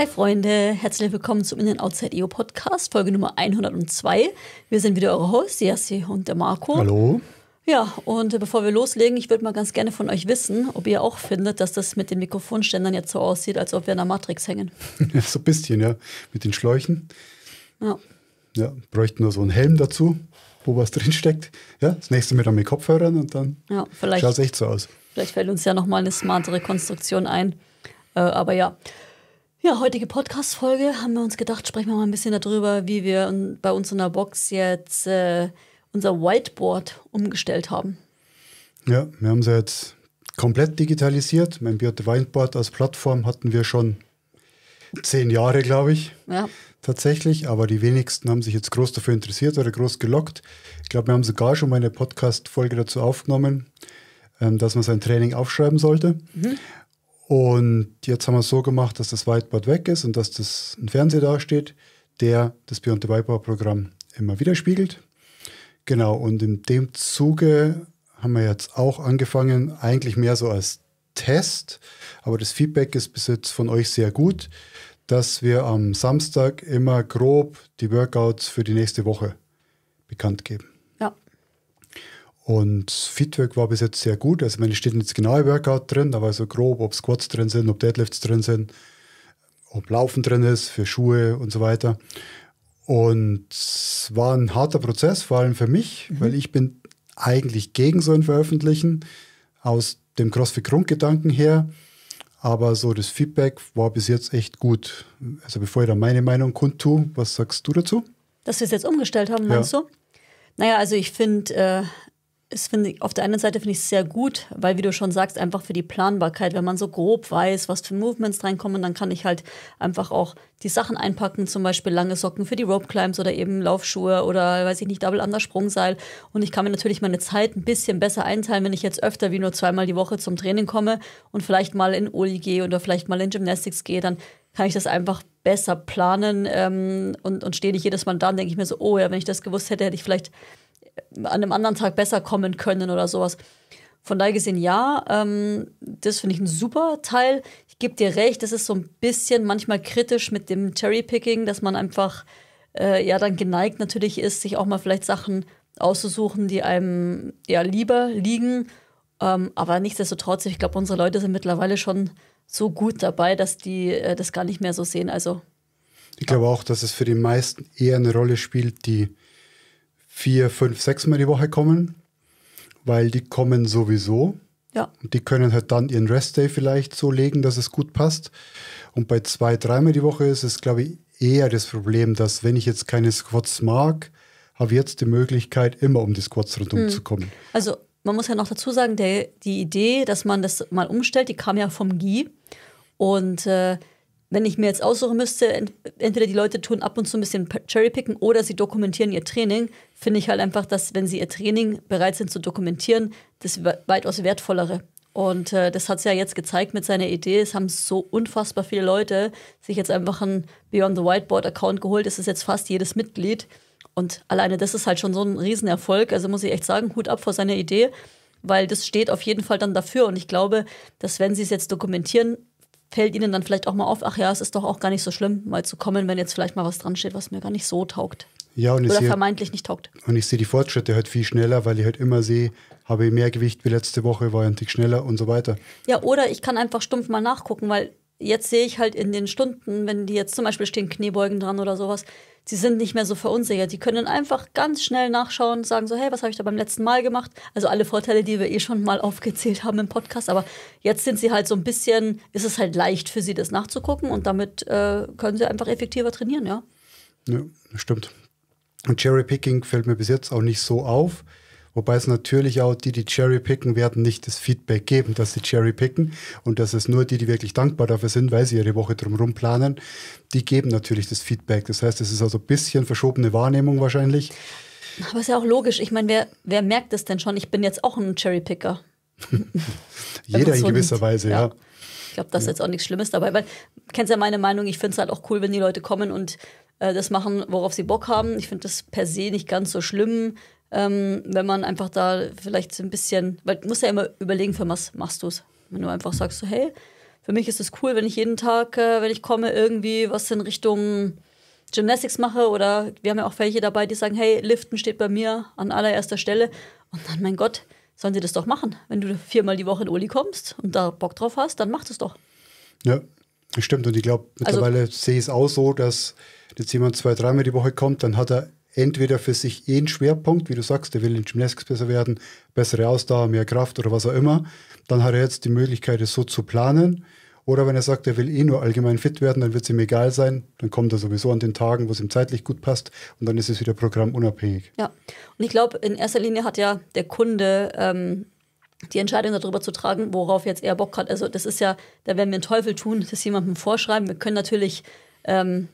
Hi Freunde, herzlich willkommen zum In and Outside EO Podcast, Folge Nummer 102. Wir sind wieder eure Hosts, Jassi und der Marco. Hallo. Ja, und äh, bevor wir loslegen, ich würde mal ganz gerne von euch wissen, ob ihr auch findet, dass das mit den Mikrofonständern jetzt so aussieht, als ob wir in der Matrix hängen. so ein bisschen, ja, mit den Schläuchen. Ja. Ja, bräuchten nur so einen Helm dazu, wo was drinsteckt. Ja, das nächste Mal dann mit Kopfhörern und dann ja, schaut es echt so aus. Vielleicht fällt uns ja nochmal eine smartere Konstruktion ein. Äh, aber ja, ja, heutige Podcast-Folge haben wir uns gedacht, sprechen wir mal ein bisschen darüber, wie wir bei uns in der Box jetzt äh, unser Whiteboard umgestellt haben. Ja, wir haben es jetzt komplett digitalisiert. Mein Beauty Whiteboard als Plattform hatten wir schon zehn Jahre, glaube ich. Ja. Tatsächlich, aber die wenigsten haben sich jetzt groß dafür interessiert oder groß gelockt. Ich glaube, wir haben sogar schon mal eine Podcast-Folge dazu aufgenommen, ähm, dass man sein Training aufschreiben sollte. Mhm. Und jetzt haben wir es so gemacht, dass das Whiteboard weg ist und dass das ein Fernseher dasteht, der das Beyond the Whiteboard Programm immer widerspiegelt. Genau, und in dem Zuge haben wir jetzt auch angefangen, eigentlich mehr so als Test, aber das Feedback ist bis jetzt von euch sehr gut, dass wir am Samstag immer grob die Workouts für die nächste Woche bekannt geben. Und Feedback war bis jetzt sehr gut. Also, meine steht jetzt genaue Workout drin, aber so grob, ob Squats drin sind, ob Deadlifts drin sind, ob Laufen drin ist, für Schuhe und so weiter. Und es war ein harter Prozess, vor allem für mich, mhm. weil ich bin eigentlich gegen so ein Veröffentlichen aus dem CrossFit-Grundgedanken her. Aber so das Feedback war bis jetzt echt gut. Also bevor ich da meine Meinung kundtue, was sagst du dazu? Dass wir es jetzt umgestellt haben, meinst ja. du? Naja, also ich finde, äh, es finde auf der einen Seite finde ich es sehr gut, weil wie du schon sagst, einfach für die Planbarkeit, wenn man so grob weiß, was für Movements reinkommen, dann kann ich halt einfach auch die Sachen einpacken, zum Beispiel lange Socken für die Rope Climbs oder eben Laufschuhe oder weiß ich nicht, Double Under Sprungseil. Und ich kann mir natürlich meine Zeit ein bisschen besser einteilen, wenn ich jetzt öfter wie nur zweimal die Woche zum Training komme und vielleicht mal in Uli gehe oder vielleicht mal in Gymnastics gehe, dann kann ich das einfach besser planen ähm, und, und stehe nicht jedes Mal da und denke ich mir so, oh ja, wenn ich das gewusst hätte, hätte ich vielleicht an einem anderen Tag besser kommen können oder sowas. Von daher gesehen, ja, ähm, das finde ich ein super Teil. Ich gebe dir recht, das ist so ein bisschen manchmal kritisch mit dem Cherry-Picking, dass man einfach äh, ja dann geneigt natürlich ist, sich auch mal vielleicht Sachen auszusuchen, die einem ja lieber liegen. Ähm, aber nichtsdestotrotz, ich glaube, unsere Leute sind mittlerweile schon so gut dabei, dass die äh, das gar nicht mehr so sehen. Also ich glaube auch, dass es für die meisten eher eine Rolle spielt, die vier, fünf, sechs Mal die Woche kommen, weil die kommen sowieso. Ja. Und die können halt dann ihren Restday vielleicht so legen, dass es gut passt. Und bei zwei, dreimal die Woche ist es, glaube ich, eher das Problem, dass wenn ich jetzt keine Squats mag, habe ich jetzt die Möglichkeit, immer um die Squats rundum hm. zu kommen. Also man muss ja noch dazu sagen, der, die Idee, dass man das mal umstellt, die kam ja vom GI. Und äh, wenn ich mir jetzt aussuchen müsste, entweder die Leute tun ab und zu ein bisschen Cherrypicken oder sie dokumentieren ihr Training, finde ich halt einfach, dass wenn sie ihr Training bereit sind zu dokumentieren, das weitaus wertvollere. Und äh, das hat es ja jetzt gezeigt mit seiner Idee. Es haben so unfassbar viele Leute sich jetzt einfach einen Beyond the Whiteboard-Account geholt. Es ist jetzt fast jedes Mitglied. Und alleine das ist halt schon so ein Riesenerfolg. Also muss ich echt sagen, Hut ab vor seiner Idee, weil das steht auf jeden Fall dann dafür. Und ich glaube, dass wenn sie es jetzt dokumentieren, fällt ihnen dann vielleicht auch mal auf, ach ja, es ist doch auch gar nicht so schlimm, mal zu kommen, wenn jetzt vielleicht mal was dran steht, was mir gar nicht so taugt. Ja, und Oder vermeintlich nicht taugt. Und ich sehe die Fortschritte halt viel schneller, weil ich halt immer sehe, habe ich mehr Gewicht wie letzte Woche, war ich ein Tick schneller und so weiter. Ja, oder ich kann einfach stumpf mal nachgucken, weil jetzt sehe ich halt in den Stunden, wenn die jetzt zum Beispiel stehen Kniebeugen dran oder sowas, Sie sind nicht mehr so verunsichert. Die können einfach ganz schnell nachschauen, sagen so, hey, was habe ich da beim letzten Mal gemacht? Also alle Vorteile, die wir eh schon mal aufgezählt haben im Podcast. Aber jetzt sind sie halt so ein bisschen, ist es halt leicht für sie, das nachzugucken und damit äh, können sie einfach effektiver trainieren, ja. Ja, stimmt. Und Cherry Picking fällt mir bis jetzt auch nicht so auf. Wobei es natürlich auch die, die Cherry picken werden, nicht das Feedback geben, dass sie Cherry picken und dass es nur die, die wirklich dankbar dafür sind, weil sie ihre Woche drumherum planen, die geben natürlich das Feedback. Das heißt, es ist also ein bisschen verschobene Wahrnehmung wahrscheinlich. Aber ist ja auch logisch. Ich meine, wer, wer merkt es denn schon? Ich bin jetzt auch ein Cherry Picker. Jeder in gewisser Weise, ja. ja. Ich glaube, das ist ja. jetzt auch nichts Schlimmes dabei, weil kennst ja meine Meinung, ich finde es halt auch cool, wenn die Leute kommen und äh, das machen, worauf sie Bock haben. Ich finde das per se nicht ganz so schlimm, ähm, wenn man einfach da vielleicht ein bisschen, weil du musst ja immer überlegen, für was machst du es. Wenn du einfach sagst, so, hey, für mich ist es cool, wenn ich jeden Tag, äh, wenn ich komme, irgendwie was in Richtung Gymnastics mache oder wir haben ja auch welche dabei, die sagen, hey, Liften steht bei mir an allererster Stelle. Und dann, mein Gott, sollen sie das doch machen. Wenn du viermal die Woche in Uli kommst und da Bock drauf hast, dann mach das doch. Ja, stimmt. Und ich glaube, also mittlerweile also, sehe ich es auch so, dass jetzt jemand zwei, dreimal die Woche kommt, dann hat er entweder für sich einen Schwerpunkt, wie du sagst, der will in Gymnastics besser werden, bessere Ausdauer, mehr Kraft oder was auch immer, dann hat er jetzt die Möglichkeit, es so zu planen. Oder wenn er sagt, er will eh nur allgemein fit werden, dann wird es ihm egal sein. Dann kommt er sowieso an den Tagen, wo es ihm zeitlich gut passt. Und dann ist es wieder programmunabhängig. Ja, und ich glaube, in erster Linie hat ja der Kunde ähm, die Entscheidung darüber zu tragen, worauf jetzt er Bock hat. Also das ist ja, da werden wir den Teufel tun, das jemandem vorschreiben. Wir können natürlich ähm,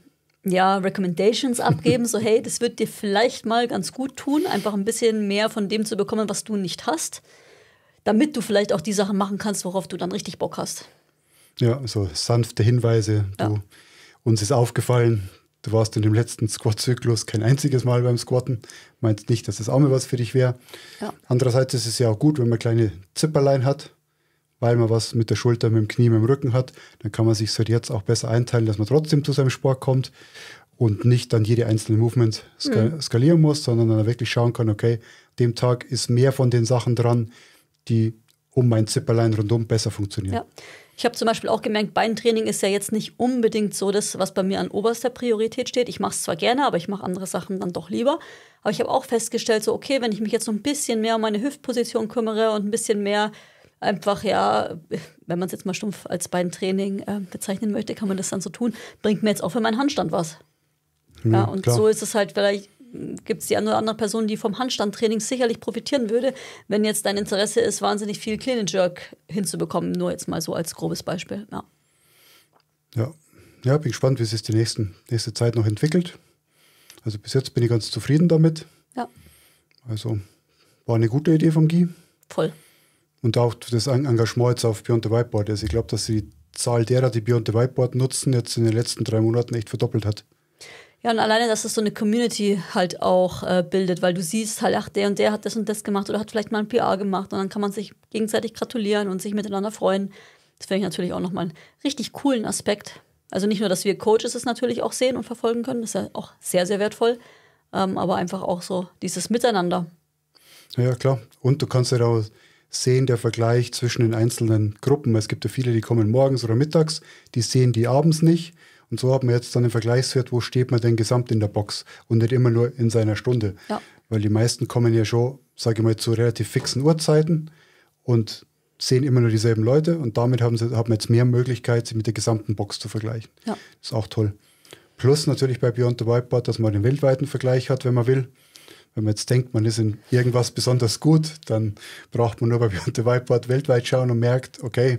ja, Recommendations abgeben, so hey, das wird dir vielleicht mal ganz gut tun, einfach ein bisschen mehr von dem zu bekommen, was du nicht hast, damit du vielleicht auch die Sachen machen kannst, worauf du dann richtig Bock hast. Ja, so sanfte Hinweise. Du, ja. Uns ist aufgefallen, du warst in dem letzten Squat-Zyklus kein einziges Mal beim Squatten, meinst nicht, dass das auch mal was für dich wäre. Ja. Andererseits ist es ja auch gut, wenn man kleine Zipperlein hat, weil man was mit der Schulter, mit dem Knie, mit dem Rücken hat, dann kann man sich so jetzt auch besser einteilen, dass man trotzdem zu seinem Sport kommt und nicht dann jede einzelne Movement skal mhm. skalieren muss, sondern dann wirklich schauen kann, okay, dem Tag ist mehr von den Sachen dran, die um mein Zipperlein rundum besser funktionieren. Ja. Ich habe zum Beispiel auch gemerkt, Beintraining ist ja jetzt nicht unbedingt so das, was bei mir an oberster Priorität steht. Ich mache es zwar gerne, aber ich mache andere Sachen dann doch lieber. Aber ich habe auch festgestellt, so okay, wenn ich mich jetzt so ein bisschen mehr um meine Hüftposition kümmere und ein bisschen mehr einfach ja, wenn man es jetzt mal stumpf als Beintraining äh, bezeichnen möchte, kann man das dann so tun, bringt mir jetzt auch für meinen Handstand was. Mhm, ja, und klar. so ist es halt vielleicht gibt es die eine oder andere Person, die vom Handstandtraining sicherlich profitieren würde, wenn jetzt dein Interesse ist, wahnsinnig viel Clean and Jerk hinzubekommen. Nur jetzt mal so als grobes Beispiel. Ja, ja. ja bin gespannt, wie sich die nächsten, nächste Zeit noch entwickelt. Also bis jetzt bin ich ganz zufrieden damit. Ja. Also war eine gute Idee von Guy. Voll und auch das Engagement jetzt auf Beyond the Whiteboard. Also ich glaube, dass die Zahl derer, die Beyond the Whiteboard nutzen, jetzt in den letzten drei Monaten echt verdoppelt hat. Ja, und alleine, dass es so eine Community halt auch äh, bildet, weil du siehst halt, ach, der und der hat das und das gemacht oder hat vielleicht mal ein PR gemacht und dann kann man sich gegenseitig gratulieren und sich miteinander freuen. Das finde ich natürlich auch nochmal einen richtig coolen Aspekt. Also nicht nur, dass wir Coaches es natürlich auch sehen und verfolgen können, das ist ja auch sehr, sehr wertvoll, ähm, aber einfach auch so dieses Miteinander. Ja, klar. Und du kannst ja halt auch sehen der Vergleich zwischen den einzelnen Gruppen. Es gibt ja viele, die kommen morgens oder mittags, die sehen die abends nicht. Und so hat man jetzt dann den Vergleichswert, wo steht man denn gesamt in der Box und nicht immer nur in seiner Stunde. Ja. Weil die meisten kommen ja schon, sage ich mal, zu relativ fixen Uhrzeiten und sehen immer nur dieselben Leute und damit haben, sie, haben jetzt mehr Möglichkeit, sie mit der gesamten Box zu vergleichen. Ja. Das ist auch toll. Plus natürlich bei Beyond the Whiteboard, dass man den weltweiten Vergleich hat, wenn man will. Wenn man jetzt denkt, man ist in irgendwas besonders gut, dann braucht man nur bei Beyond the Whiteboard weltweit schauen und merkt, okay,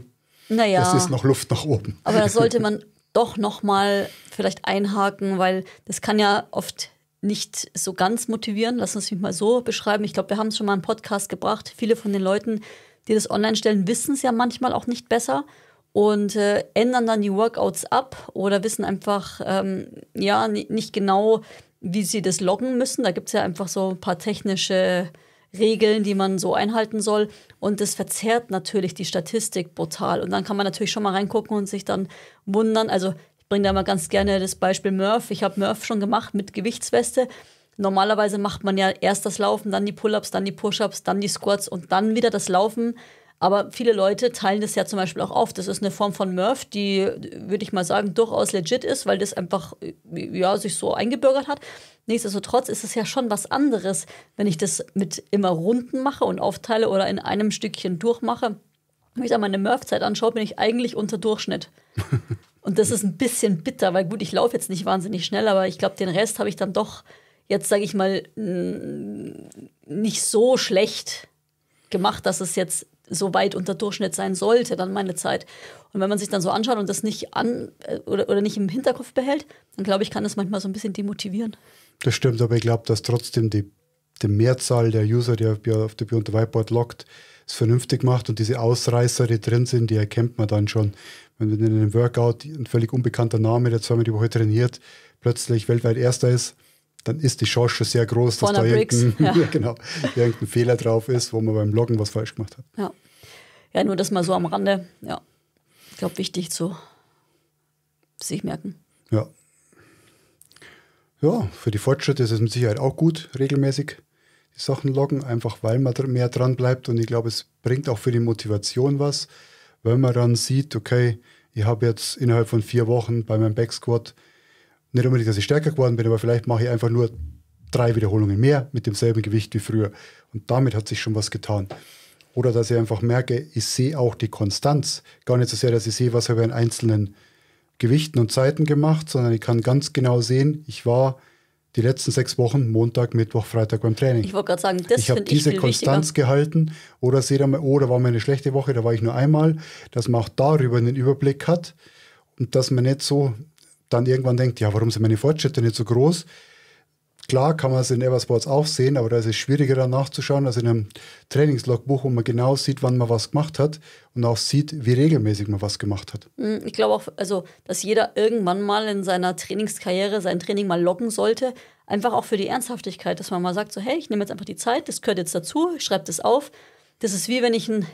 naja, das ist noch Luft nach oben. Aber da sollte man doch nochmal vielleicht einhaken, weil das kann ja oft nicht so ganz motivieren. Lass uns mich mal so beschreiben. Ich glaube, wir haben es schon mal im Podcast gebracht. Viele von den Leuten, die das online stellen, wissen es ja manchmal auch nicht besser und äh, ändern dann die Workouts ab oder wissen einfach ähm, ja nicht genau, wie sie das loggen müssen. Da gibt es ja einfach so ein paar technische Regeln, die man so einhalten soll. Und das verzerrt natürlich die Statistik brutal. Und dann kann man natürlich schon mal reingucken und sich dann wundern. Also ich bringe da mal ganz gerne das Beispiel Murph. Ich habe Murph schon gemacht mit Gewichtsweste. Normalerweise macht man ja erst das Laufen, dann die Pull-ups, dann die Push-ups, dann die Squats und dann wieder das Laufen. Aber viele Leute teilen das ja zum Beispiel auch auf. Das ist eine Form von Murph, die, würde ich mal sagen, durchaus legit ist, weil das einfach ja, sich so eingebürgert hat. Nichtsdestotrotz ist es ja schon was anderes, wenn ich das mit immer Runden mache und aufteile oder in einem Stückchen durchmache. Wenn ich da meine Murph-Zeit anschaue, bin ich eigentlich unter Durchschnitt. Und das ist ein bisschen bitter, weil gut, ich laufe jetzt nicht wahnsinnig schnell, aber ich glaube, den Rest habe ich dann doch jetzt, sage ich mal, nicht so schlecht gemacht, dass es jetzt so weit unter Durchschnitt sein sollte, dann meine Zeit. Und wenn man sich dann so anschaut und das nicht an äh, oder, oder nicht im Hinterkopf behält, dann glaube ich, kann das manchmal so ein bisschen demotivieren. Das stimmt, aber ich glaube, dass trotzdem die, die Mehrzahl der User, die auf, auf der Beyond the Whiteboard lockt, es vernünftig macht und diese Ausreißer, die drin sind, die erkennt man dann schon. Wenn in einem Workout ein völlig unbekannter Name, der zweimal die Woche trainiert, plötzlich weltweit Erster ist, dann ist die Chance schon sehr groß, dass da irgendein, ja. genau, irgendein Fehler drauf ist, wo man beim Loggen was falsch gemacht hat. Ja, ja nur das mal so am Rande. Ja, ich glaube, wichtig zu sich merken. Ja. Ja, für die Fortschritte ist es mit Sicherheit auch gut, regelmäßig die Sachen loggen, einfach weil man mehr dran bleibt. Und ich glaube, es bringt auch für die Motivation was, wenn man dann sieht, okay, ich habe jetzt innerhalb von vier Wochen bei meinem Backsquad nicht unbedingt, dass ich stärker geworden bin, aber vielleicht mache ich einfach nur drei Wiederholungen mehr mit demselben Gewicht wie früher. Und damit hat sich schon was getan. Oder dass ich einfach merke, ich sehe auch die Konstanz. Gar nicht so sehr, dass ich sehe, was habe ich an einzelnen Gewichten und Zeiten gemacht, sondern ich kann ganz genau sehen, ich war die letzten sechs Wochen, Montag, Mittwoch, Freitag beim Training. Ich wollte gerade sagen, das ich habe diese ich Konstanz wichtiger. gehalten. Oder seht einmal, oh, da war mir eine schlechte Woche, da war ich nur einmal, dass man auch darüber einen Überblick hat und dass man nicht so dann irgendwann denkt, ja, warum sind meine Fortschritte nicht so groß? Klar kann man es in Eversports auch sehen, aber da ist es schwieriger dann nachzuschauen als in einem Trainingslogbuch, wo man genau sieht, wann man was gemacht hat und auch sieht, wie regelmäßig man was gemacht hat. Hm, ich glaube auch, also, dass jeder irgendwann mal in seiner Trainingskarriere sein Training mal loggen sollte. Einfach auch für die Ernsthaftigkeit, dass man mal sagt, so, hey, ich nehme jetzt einfach die Zeit, das gehört jetzt dazu, ich schreibe das auf. Das ist wie wenn ich ein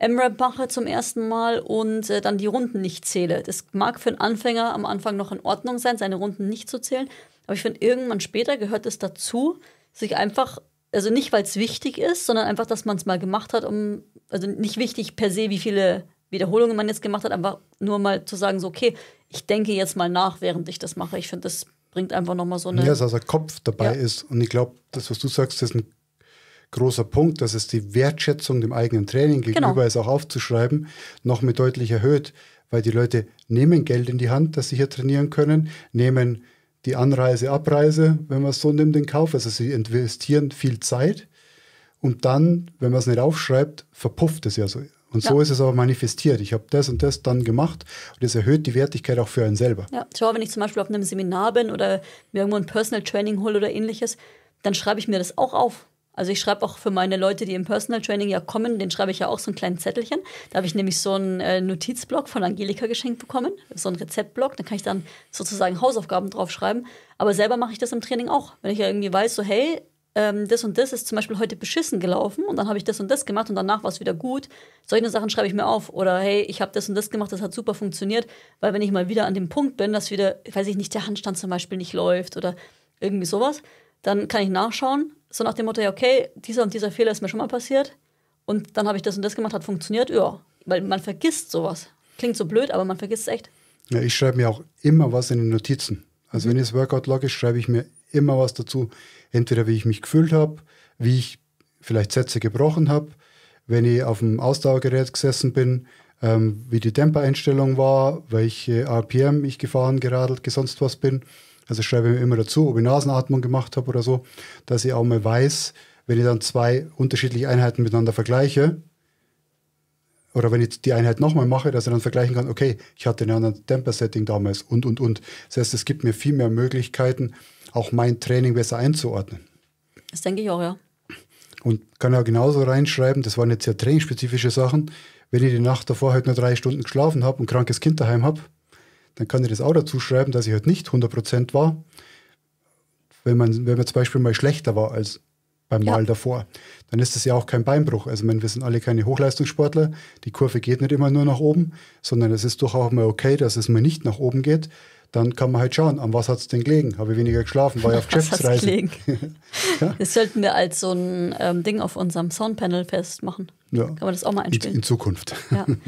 MRAP mache zum ersten Mal und äh, dann die Runden nicht zähle. Das mag für einen Anfänger am Anfang noch in Ordnung sein, seine Runden nicht zu zählen. Aber ich finde, irgendwann später gehört es dazu, sich einfach, also nicht, weil es wichtig ist, sondern einfach, dass man es mal gemacht hat, um, also nicht wichtig per se, wie viele Wiederholungen man jetzt gemacht hat, einfach nur mal zu sagen, so, okay, ich denke jetzt mal nach, während ich das mache. Ich finde, das bringt einfach nochmal so eine. Ja, dass also der Kopf dabei ja. ist. Und ich glaube, das, was du sagst, ist ein großer Punkt, dass es die Wertschätzung dem eigenen Training genau. gegenüber genau. ist, auch aufzuschreiben, noch mit deutlich erhöht, weil die Leute nehmen Geld in die Hand, dass sie hier trainieren können, nehmen die Anreise, Abreise, wenn man es so nimmt, in Kauf. Also sie investieren viel Zeit und dann, wenn man es nicht aufschreibt, verpufft es ja so. Und ja. so ist es aber manifestiert. Ich habe das und das dann gemacht und das erhöht die Wertigkeit auch für einen selber. Ja, schau, wenn ich zum Beispiel auf einem Seminar bin oder mir irgendwo ein Personal Training hole oder ähnliches, dann schreibe ich mir das auch auf. Also ich schreibe auch für meine Leute, die im Personal Training ja kommen, den schreibe ich ja auch so ein kleinen Zettelchen. Da habe ich nämlich so einen äh, Notizblock von Angelika geschenkt bekommen, so einen Rezeptblock. Dann kann ich dann sozusagen Hausaufgaben draufschreiben. Aber selber mache ich das im Training auch. Wenn ich ja irgendwie weiß, so hey, ähm, das und das ist zum Beispiel heute beschissen gelaufen und dann habe ich das und das gemacht und danach war es wieder gut. Solche Sachen schreibe ich mir auf. Oder hey, ich habe das und das gemacht, das hat super funktioniert. Weil wenn ich mal wieder an dem Punkt bin, dass wieder, weiß ich nicht, der Handstand zum Beispiel nicht läuft oder irgendwie sowas, dann kann ich nachschauen, so nach dem Motto, ja, okay, dieser und dieser Fehler ist mir schon mal passiert und dann habe ich das und das gemacht, hat funktioniert, ja. Weil man vergisst sowas. Klingt so blöd, aber man vergisst es echt. Ja, ich schreibe mir auch immer was in den Notizen. Also mhm. wenn ich das Workout logge, schreibe ich mir immer was dazu. Entweder wie ich mich gefühlt habe, wie ich vielleicht Sätze gebrochen habe, wenn ich auf dem Ausdauergerät gesessen bin, ähm, wie die Tempereinstellung war, welche RPM ich gefahren, geradelt, gesonst was bin. Also schreibe mir immer dazu, ob ich Nasenatmung gemacht habe oder so, dass ich auch mal weiß, wenn ich dann zwei unterschiedliche Einheiten miteinander vergleiche, oder wenn ich die Einheit nochmal mache, dass ich dann vergleichen kann, okay, ich hatte einen anderen Temper-Setting damals und, und, und. Das heißt, es gibt mir viel mehr Möglichkeiten, auch mein Training besser einzuordnen. Das denke ich auch, ja. Und kann ja genauso reinschreiben, das waren jetzt ja trainingsspezifische Sachen, wenn ich die Nacht davor halt nur drei Stunden geschlafen habe und ein krankes Kind daheim habe, dann kann ich das auch dazu schreiben, dass ich halt nicht 100% war, wenn man, wenn man zum Beispiel mal schlechter war als beim Mal ja. davor. Dann ist das ja auch kein Beinbruch. Also ich meine, wir sind alle keine Hochleistungssportler. Die Kurve geht nicht immer nur nach oben, sondern es ist durchaus mal okay, dass es mal nicht nach oben geht. Dann kann man halt schauen, an was hat es denn gelegen? Habe ich weniger geschlafen? War ich auf Geschäftsreise? ja? Das sollten wir als so ein ähm, Ding auf unserem Soundpanel festmachen. Ja. Kann man das auch mal einspielen? In, in Zukunft. Ja.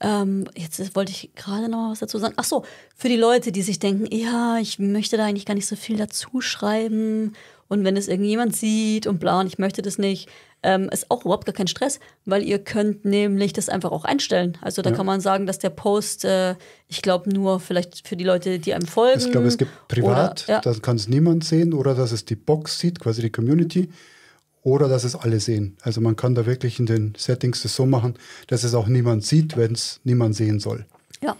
Ähm, jetzt wollte ich gerade noch was dazu sagen. Ach so, für die Leute, die sich denken, ja, ich möchte da eigentlich gar nicht so viel dazu schreiben und wenn es irgendjemand sieht und bla und ich möchte das nicht, ähm, ist auch überhaupt gar kein Stress, weil ihr könnt nämlich das einfach auch einstellen. Also da ja. kann man sagen, dass der Post, äh, ich glaube nur vielleicht für die Leute, die einem folgen. Ich glaube, es gibt privat, oder, ja. da kann es niemand sehen oder dass es die Box sieht, quasi die Community. Mhm oder dass es alle sehen. Also man kann da wirklich in den Settings das so machen, dass es auch niemand sieht, wenn es niemand sehen soll. Ja,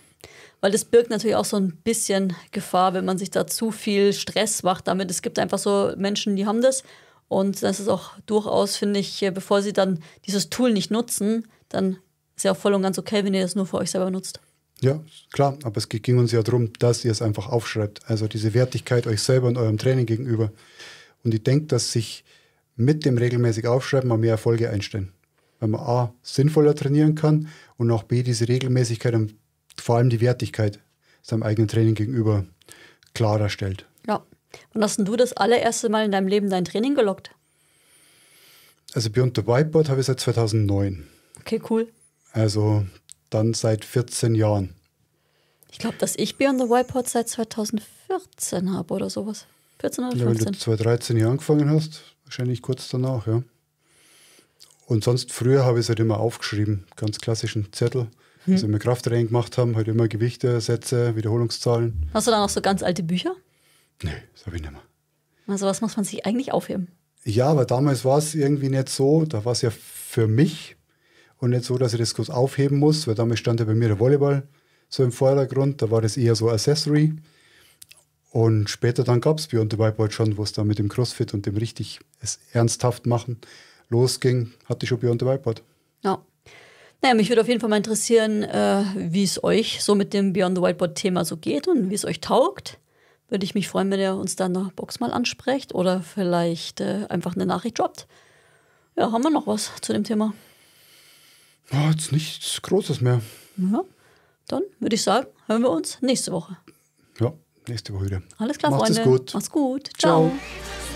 weil das birgt natürlich auch so ein bisschen Gefahr, wenn man sich da zu viel Stress macht damit. Es gibt einfach so Menschen, die haben das. Und das ist auch durchaus, finde ich, bevor sie dann dieses Tool nicht nutzen, dann ist ja auch voll und ganz okay, wenn ihr das nur für euch selber nutzt. Ja, klar, aber es ging uns ja darum, dass ihr es einfach aufschreibt. Also diese Wertigkeit euch selber und eurem Training gegenüber. Und ich denke, dass sich mit dem regelmäßig Aufschreiben mal mehr Erfolge einstellen. Weil man A, sinnvoller trainieren kann und auch B, diese Regelmäßigkeit und vor allem die Wertigkeit seinem eigenen Training gegenüber klarer stellt. Ja. Wann hast du das allererste Mal in deinem Leben dein Training gelockt? Also Beyond the Whiteboard habe ich seit 2009. Okay, cool. Also dann seit 14 Jahren. Ich glaube, dass ich Beyond the Whiteboard seit 2014 habe oder sowas. 14 oder 15. Ja, wenn du 2013 hier angefangen hast, Wahrscheinlich kurz danach, ja. Und sonst früher habe ich es halt immer aufgeschrieben, ganz klassischen Zettel. Hm. Also immer Krafttraining gemacht haben, halt immer Gewichte, Sätze, Wiederholungszahlen. Hast du da noch so ganz alte Bücher? Nee, das habe ich nicht mehr. Also was muss man sich eigentlich aufheben? Ja, aber damals war es irgendwie nicht so, da war es ja für mich und nicht so, dass ich das kurz aufheben muss, weil damals stand ja bei mir der Volleyball so im Vordergrund, da war das eher so Accessory. Und später dann gab es Beyond the Whiteboard schon, wo es dann mit dem CrossFit und dem richtig es ernsthaft machen losging, hatte ich schon Beyond the Whiteboard. Ja. Naja, mich würde auf jeden Fall mal interessieren, äh, wie es euch so mit dem Beyond the Whiteboard-Thema so geht und wie es euch taugt. Würde ich mich freuen, wenn ihr uns dann nach Box mal ansprecht oder vielleicht äh, einfach eine Nachricht droppt. Ja, haben wir noch was zu dem Thema? Oh, jetzt nichts Großes mehr. Ja, dann würde ich sagen, hören wir uns nächste Woche. Ja nächste Woche wieder. Alles klar, Macht Freunde. Macht's gut. Macht's gut. Ciao. Ciao.